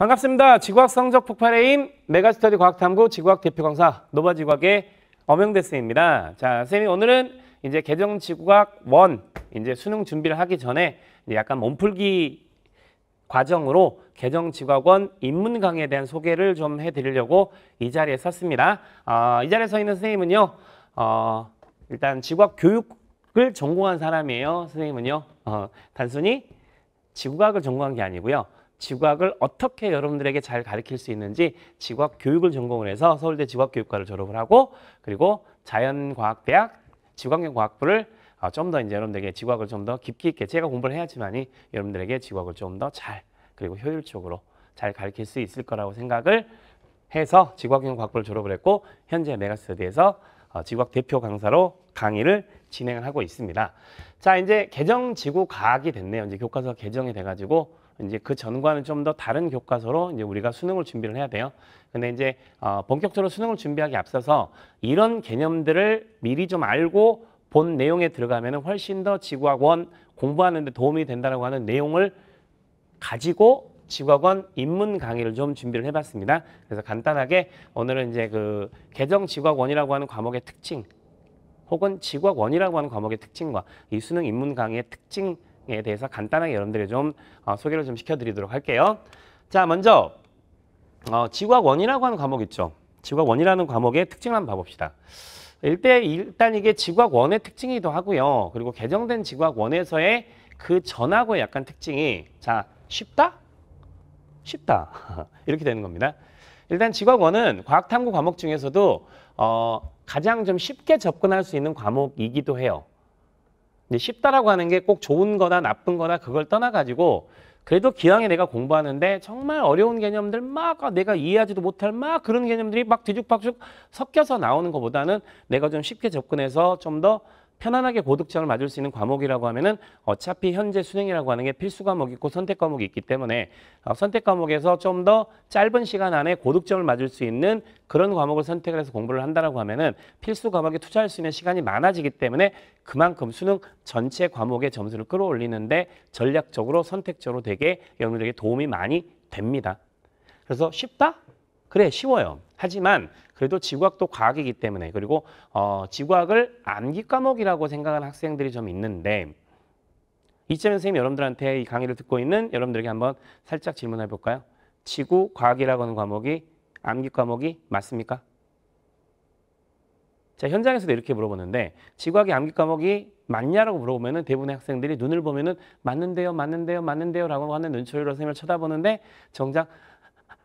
반갑습니다. 지구학 성적 폭발의 힘 메가스터디 과학탐구 지구학 대표 강사 노바지구학의 엄영대 쌤입니다. 자, 쌤이 오늘은 이제 개정 지구학 원 이제 수능 준비를 하기 전에 약간 몸풀기 과정으로 개정 지구학원 입문 강의에 대한 소개를 좀 해드리려고 이 자리에 섰습니다. 어, 이 자리에 서 있는 선생님은요, 어, 일단 지구학 교육을 전공한 사람이에요. 선생님은요, 어, 단순히 지구학을 전공한 게 아니고요. 지구학을 어떻게 여러분들에게 잘 가르칠 수 있는지 지구학 교육을 전공을 해서 서울대 지구학교육과를 졸업을 하고 그리고 자연과학대학 지구환경과학부를 어, 좀더 이제 여러분들에게 지구학을좀 더 깊이 있게 제가 공부를 해야지만이 여러분들에게 지구학을좀 더 잘 그리고 효율적으로 잘 가르칠 수 있을 거라고 생각을 해서 지구학경과학부를 졸업을 했고 현재 메가스터디에서 어, 지구학 대표 강사로 강의를 진행을 하고 있습니다. 자 이제 개정 지구과학이 됐네요. 이제 교과서 개정이 돼가지고 이제 그 전과는 좀 더 다른 교과서로 이제 우리가 수능을 준비를 해야 돼요. 근데 이제 어, 본격적으로 수능을 준비하기 앞서서 이런 개념들을 미리 좀 알고 본 내용에 들어가면 훨씬 더 지구학원 공부하는 데 도움이 된다고 하는 내용을 가지고 지구학원 입문 강의를 좀 준비를 해봤습니다. 그래서 간단하게 오늘은 이제 그 개정 지구학원이라고 하는 과목의 특징 혹은 지구학원이라고 하는 과목의 특징과 이 수능 입문 강의의 특징 에 대해서 간단하게 여러분들에게좀 어, 소개를 좀 시켜드리도록 할게요. 자, 먼저 어, 지구학 원이라고 하는 과목 있죠. 지구학 원이라는 과목의 특징을 한번 봐봅시다. 일단, 일단 이게 지구학 원의 특징이기도 하고요. 그리고 개정된 지구학 원에서의 그 전하고의 약간 특징이 자 쉽다? 쉽다. 이렇게 되는 겁니다. 일단 지구학 원은 과학탐구 과목 중에서도 어, 가장 좀 쉽게 접근할 수 있는 과목이기도 해요. 근데 쉽다라고 하는 게 꼭 좋은 거나 나쁜 거나 그걸 떠나가지고 그래도 기왕에 내가 공부하는데 정말 어려운 개념들 막 아, 내가 이해하지도 못할 막 그런 개념들이 막 뒤죽박죽 섞여서 나오는 것보다는 내가 좀 쉽게 접근해서 좀더 편안하게 고득점을 맞을 수 있는 과목이라고 하면은 어차피 현재 수능이라고 하는 게 필수 과목이 있고 선택 과목이 있기 때문에 어, 선택 과목에서 좀 더 짧은 시간 안에 고득점을 맞을 수 있는 그런 과목을 선택을 해서 공부를 한다라고 하면은 필수 과목에 투자할 수 있는 시간이 많아지기 때문에 그만큼 수능 전체 과목의 점수를 끌어올리는데 전략적으로 선택적으로 되게 여러분들에게 도움이 많이 됩니다. 그래서 쉽다? 그래 쉬워요. 하지만 그래도 지구학도 과학이기 때문에 그리고 어, 지구학을 암기 과목이라고 생각하는 학생들이 좀 있는데 이쯤에 선생님 여러분들한테 이 강의를 듣고 있는 여러분들에게 한번 살짝 질문해 볼까요? 지구 과학이라고 하는 과목이 암기 과목이 맞습니까? 자 현장에서도 이렇게 물어보는데 지구학의 암기 과목이 맞냐라고 물어보면은 대부분의 학생들이 눈을 보면은 맞는데요, 맞는데요, 맞는데요라고 하는 눈초리로 선생님을 쳐다보는데 정작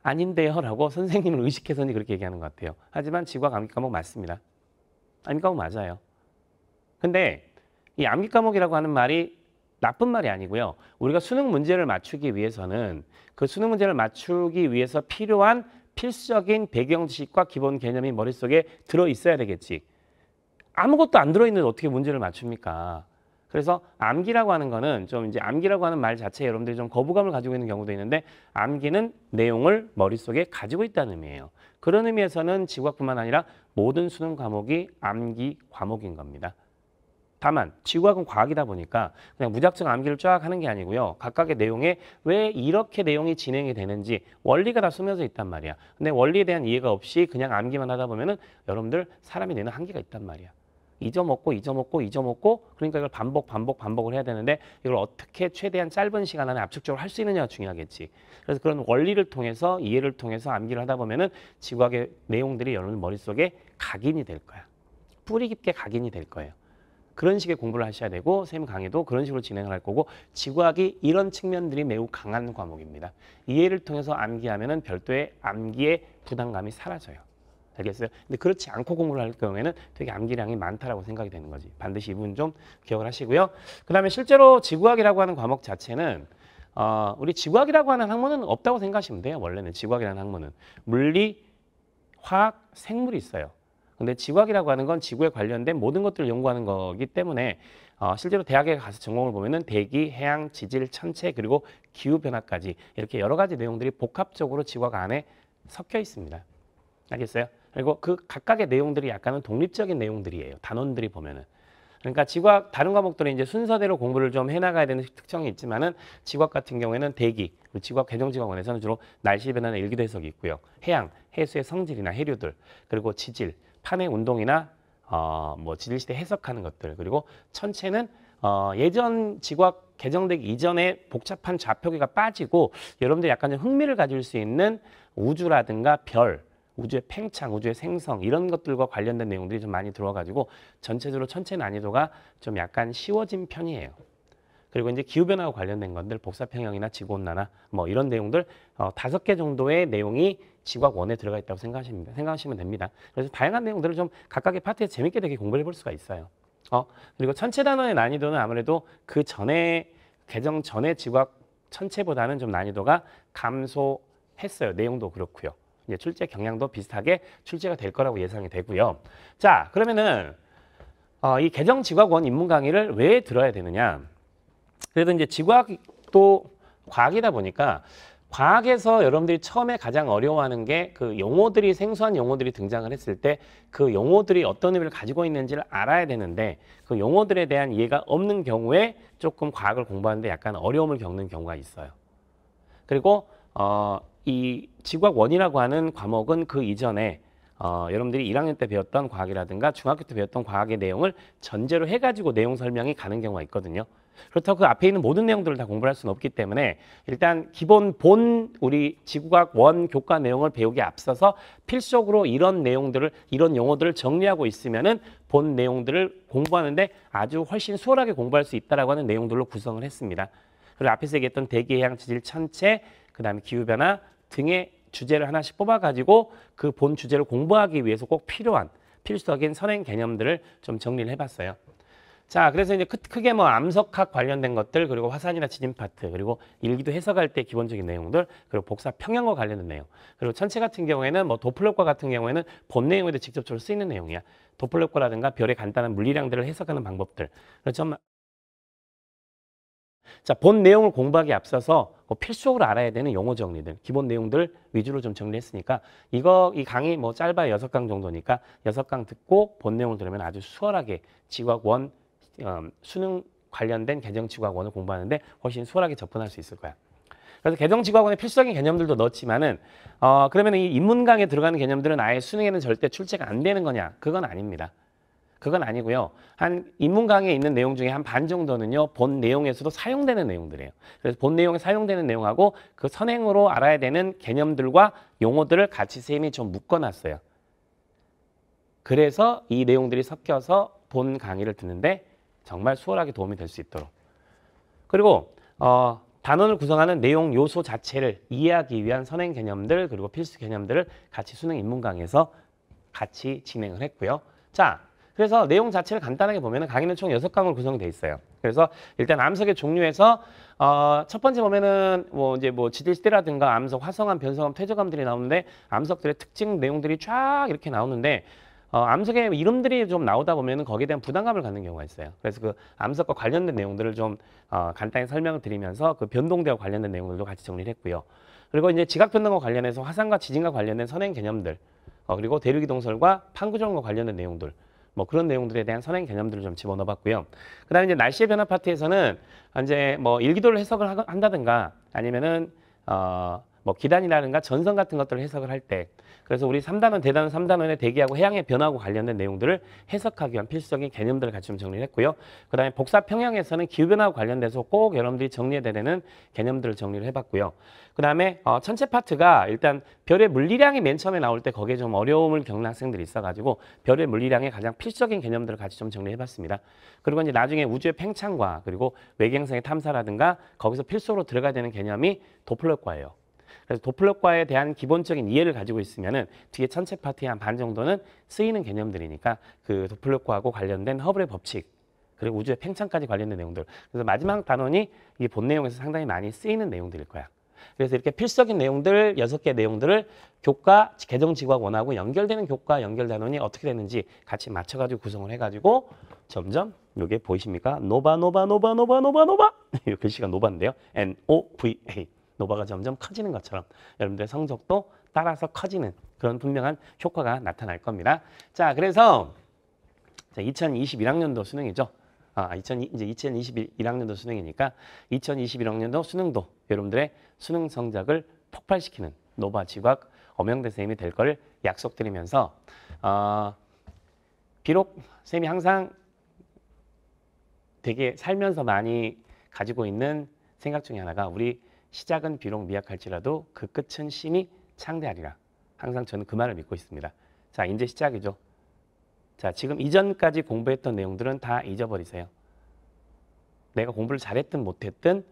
아닌데요라고 선생님을 의식해서 그렇게 얘기하는 것 같아요. 하지만 지구학 암기 과목 맞습니다. 암기 과목 맞아요. 근데 이 암기 과목이라고 하는 말이 나쁜 말이 아니고요. 우리가 수능 문제를 맞추기 위해서는 그 수능 문제를 맞추기 위해서 필요한 필수적인 배경 지식과 기본 개념이 머릿속에 들어 있어야 되겠지. 아무것도 안 들어 있는데 어떻게 문제를 맞춥니까? 그래서 암기라고 하는 거는 좀 이제 암기라고 하는 말 자체에 여러분들이 좀 거부감을 가지고 있는 경우도 있는데 암기는 내용을 머릿속에 가지고 있다는 의미예요. 그런 의미에서는 지구학뿐만 아니라 모든 수능 과목이 암기 과목인 겁니다. 다만 지구학은 과학이다 보니까 그냥 무작정 암기를 쫙 하는 게 아니고요. 각각의 내용에 왜 이렇게 내용이 진행이 되는지 원리가 다 숨어져 있단 말이야. 근데 원리에 대한 이해가 없이 그냥 암기만 하다 보면은 여러분들 사람이 내는 한계가 있단 말이야. 잊어먹고 잊어먹고 잊어먹고 그러니까 이걸 반복 반복 반복을 해야 되는데 이걸 어떻게 최대한 짧은 시간 안에 압축적으로 할 수 있느냐가 중요하겠지. 그래서 그런 원리를 통해서 이해를 통해서 암기를 하다 보면은 지구학의 내용들이 여러분 머릿속에 각인이 될 거야. 뿌리 깊게 각인이 될 거예요. 그런 식의 공부를 하셔야 되고 샘 강의도 그런 식으로 진행을 할 거고 지구학이 이런 측면들이 매우 강한 과목입니다. 이해를 통해서 암기하면 은 별도의 암기의 부담감이 사라져요. 알겠어요? 근데 그렇지 않고 공부를 할 경우에는 되게 암기량이 많다라고 생각이 되는 거지. 반드시 이 부분 좀 기억을 하시고요. 그 다음에 실제로 지구학이라고 하는 과목 자체는 어, 우리 지구학이라고 하는 학문은 없다고 생각하시면 돼요. 원래는 지구학이라는 학문은. 물리, 화학, 생물이 있어요. 근데 지구학이라고 하는 건 지구에 관련된 모든 것들을 연구하는 거기 때문에 어, 실제로 대학에 가서 전공을 보면은 대기, 해양, 지질, 천체 그리고 기후 변화까지 이렇게 여러 가지 내용들이 복합적으로 지구학 안에 섞여 있습니다. 알겠어요? 그리고 그 각각의 내용들이 약간은 독립적인 내용들이에요. 단원들이 보면은. 그러니까 지과학 다른 과목들은 이제 순서대로 공부를 좀 해나가야 되는 특성이 있지만은 지과학 같은 경우에는 대기, 지과학 개정지과원에서는 주로 날씨 변화나 일기도 해석이 있고요. 해양, 해수의 성질이나 해류들, 그리고 지질, 판의 운동이나 어, 뭐 지질시대 해석하는 것들, 그리고 천체는 어, 예전 지과학 개정되기 이전에 복잡한 좌표계가 빠지고 여러분들이 약간 좀 흥미를 가질 수 있는 우주라든가 별, 우주의 팽창, 우주의 생성 이런 것들과 관련된 내용들이 좀 많이 들어와가지고 전체적으로 천체 난이도가 좀 약간 쉬워진 편이에요. 그리고 이제 기후변화와 관련된 것들, 복사평형이나 지구온난화 뭐 이런 내용들 어, 다섯 어, 개 정도의 내용이 지각원에 들어가 있다고 생각하십니다. 생각하시면 됩니다. 그래서 다양한 내용들을 좀 각각의 파트에 재밌게 되게 공부해 볼 수가 있어요. 어, 그리고 천체 단어의 난이도는 아무래도 그 전에 개정 전에 지각 천체보다는 좀 난이도가 감소했어요. 내용도 그렇고요. 이제 출제 경향도 비슷하게 출제가 될 거라고 예상이 되고요. 자, 그러면은 어, 이 개정 지과원 입문 강의를 왜 들어야 되느냐? 그래도 이제 지과학도 과학이다 보니까 과학에서 여러분들이 처음에 가장 어려워하는 게 그 용어들이 생소한 용어들이 등장을 했을 때 그 용어들이 어떤 의미를 가지고 있는지를 알아야 되는데 그 용어들에 대한 이해가 없는 경우에 조금 과학을 공부하는데 약간 어려움을 겪는 경우가 있어요. 그리고 어이 지구학 원이라고 하는 과목은 그 이전에 어, 여러분들이 1학년 때 배웠던 과학이라든가 중학교 때 배웠던 과학의 내용을 전제로 해가지고 내용 설명이 가는 경우가 있거든요. 그렇다고 그 앞에 있는 모든 내용들을 다 공부할 수는 없기 때문에 일단 기본 본 우리 지구과학 원 교과 내용을 배우기 에 앞서서 필수적으로 이런 내용들을 이런 용어들을 정리하고 있으면은 본 내용들을 공부하는데 아주 훨씬 수월하게 공부할 수 있다라고 하는 내용들로 구성을 했습니다. 그리고 앞에서 얘기했던 대기해양 지질 천체, 그다음에 기후 변화, 등의 주제를 하나씩 뽑아가지고 그 본 주제를 공부하기 위해서 꼭 필요한 필수적인 선행 개념들을 좀 정리를 해봤어요. 자, 그래서 이제 크게 뭐 암석학 관련된 것들, 그리고 화산이나 지진 파트, 그리고 일기도 해석할 때 기본적인 내용들, 그리고 복사 평형과 관련된 내용. 그리고 천체 같은 경우에는 뭐 도플러과 같은 경우에는 본 내용에도 직접적으로 쓰이는 내용이야. 도플러과라든가 별의 간단한 물리량들을 해석하는 방법들. 그렇죠? 자, 본 내용을 공부하기 앞서서 뭐 필수적으로 알아야 되는 용어 정리들, 기본 내용들 위주로 좀 정리했으니까 이거 이 강의 뭐 짧아요. 여섯 강 정도니까 여섯 강 듣고 본 내용을 들으면 아주 수월하게 지학원 음, 수능 관련된 개정 지학원을 공부하는데 훨씬 수월하게 접근할 수 있을 거야. 그래서 개정 지학원의 필수적인 개념들도 넣었지만은 어 그러면 이 인문강에 들어가는 개념들은 아예 수능에는 절대 출제가 안 되는 거냐? 그건 아닙니다. 그건 아니고요. 한 인문 강의에 있는 내용 중에 한 반 정도는요. 본 내용에서도 사용되는 내용들이에요. 그래서 본 내용에 사용되는 내용하고 그 선행으로 알아야 되는 개념들과 용어들을 같이 쌤이 좀 묶어놨어요. 그래서 이 내용들이 섞여서 본 강의를 듣는데 정말 수월하게 도움이 될 수 있도록. 그리고 어, 단원을 구성하는 내용 요소 자체를 이해하기 위한 선행 개념들 그리고 필수 개념들을 같이 수능 인문 강의에서 같이 진행을 했고요. 자, 그래서 내용 자체를 간단하게 보면은 강의는 총 여섯 강으로 구성되어 있어요. 그래서 일단 암석의 종류에서 어, 첫 번째 보면은 뭐 이제 뭐 지질시대라든가 암석, 화성암, 변성암, 퇴적암들이 나오는데 암석들의 특징 내용들이 쫙 이렇게 나오는데 어, 암석의 이름들이 좀 나오다 보면은 거기에 대한 부담감을 갖는 경우가 있어요. 그래서 그 암석과 관련된 내용들을 좀 어, 간단히 설명을 드리면서 그 변동대와 관련된 내용들도 같이 정리를 했고요. 그리고 이제 지각 변동과 관련해서 화산과 지진과 관련된 선행 개념들, 어, 그리고 대륙이동설과 판구조과 관련된 내용들, 뭐 그런 내용들에 대한 선행 개념들을 좀 집어넣어 봤고요. 그 다음에 이제 날씨의 변화 파트에서는 이제 뭐 일기도를 해석을 한다든가 아니면은, 어, 뭐 기단이라든가 전선 같은 것들을 해석을 할 때 그래서 우리 삼단원 대단원, 삼단원의 대기하고 해양의 변화하고 관련된 내용들을 해석하기 위한 필수적인 개념들을 같이 좀 정리를 했고요. 그 다음에 복사 평형에서는 기후변화와 관련돼서 꼭 여러분들이 정리해야 되는 개념들을 정리를 해봤고요. 그 다음에 어, 천체 파트가 일단 별의 물리량이 맨 처음에 나올 때 거기에 좀 어려움을 겪는 학생들이 있어가지고 별의 물리량의 가장 필수적인 개념들을 같이 좀 정리해봤습니다. 그리고 이제 나중에 우주의 팽창과 그리고 외계행성의 탐사라든가 거기서 필수로 들어가야 되는 개념이 도플러과예요. 그래서 도플러과에 대한 기본적인 이해를 가지고 있으면은 뒤에 천체 파트의 한 반 정도는 쓰이는 개념들이니까 그 도플러과하고 관련된 허블의 법칙 그리고 우주의 팽창까지 관련된 내용들. 그래서 마지막 단원이 이본 내용에서 상당히 많이 쓰이는 내용들일 거야. 그래서 이렇게 필수적인 내용들 여섯 개 내용들을 교과, 개정 지구 원하고 연결되는 교과 연결 단원이 어떻게 되는지 같이 맞춰 가지고 구성을 해 가지고 점점 이게 보이십니까? 노바 노바 노바 노바 노바 노바 이 글씨가 노바인데요. N O V A 노바가 점점 커지는 것처럼 여러분들의 성적도 따라서 커지는 그런 분명한 효과가 나타날 겁니다. 자, 그래서 2021학년도 수능이죠. 아, 2020, 이제 2021학년도 수능이니까 2021학년도 수능도 여러분들의 수능 성적을 폭발시키는 노바 지각 엄영대 선이될걸 약속드리면서 어, 비록 선이 항상 되게 살면서 많이 가지고 있는 생각 중에 하나가 우리 시작은 비록 미약할지라도 그 끝은 심히 창대하리라. 항상 저는 그 말을 믿고 있습니다. 자, 이제 시작이죠. 자, 지금 이전까지 공부했던 내용들은 다 잊어버리세요. 내가 공부를 잘했든 못했든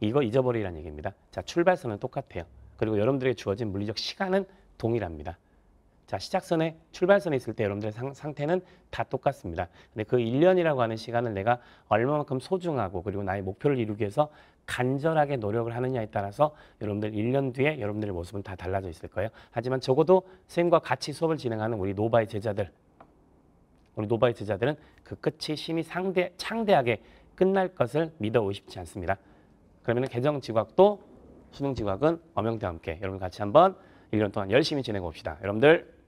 이거 잊어버리란 얘기입니다. 자, 출발선은 똑같아요. 그리고 여러분들에게 주어진 물리적 시간은 동일합니다. 자, 시작선에 출발선에 있을 때 여러분들의 상, 상태는 다 똑같습니다. 근데 그 1년이라고 하는 시간을 내가 얼마만큼 소중하고 그리고 나의 목표를 이루기 위해서 간절하게 노력을 하느냐에 따라서 여러분들 1년 뒤에 여러분들의 모습은 다 달라져 있을 거예요. 하지만 적어도 선생님과 같이 수업을 진행하는 우리 노바의 제자들 우리 노바의 제자들은 그 끝이 심히 상대, 창대하게 끝날 것을 믿어 오십치 않습니다. 그러면 개정 지각도 수능 지각은 어명대와 함께 여러분 같이 한번 1년 동안 열심히 진행해 봅시다 여러분들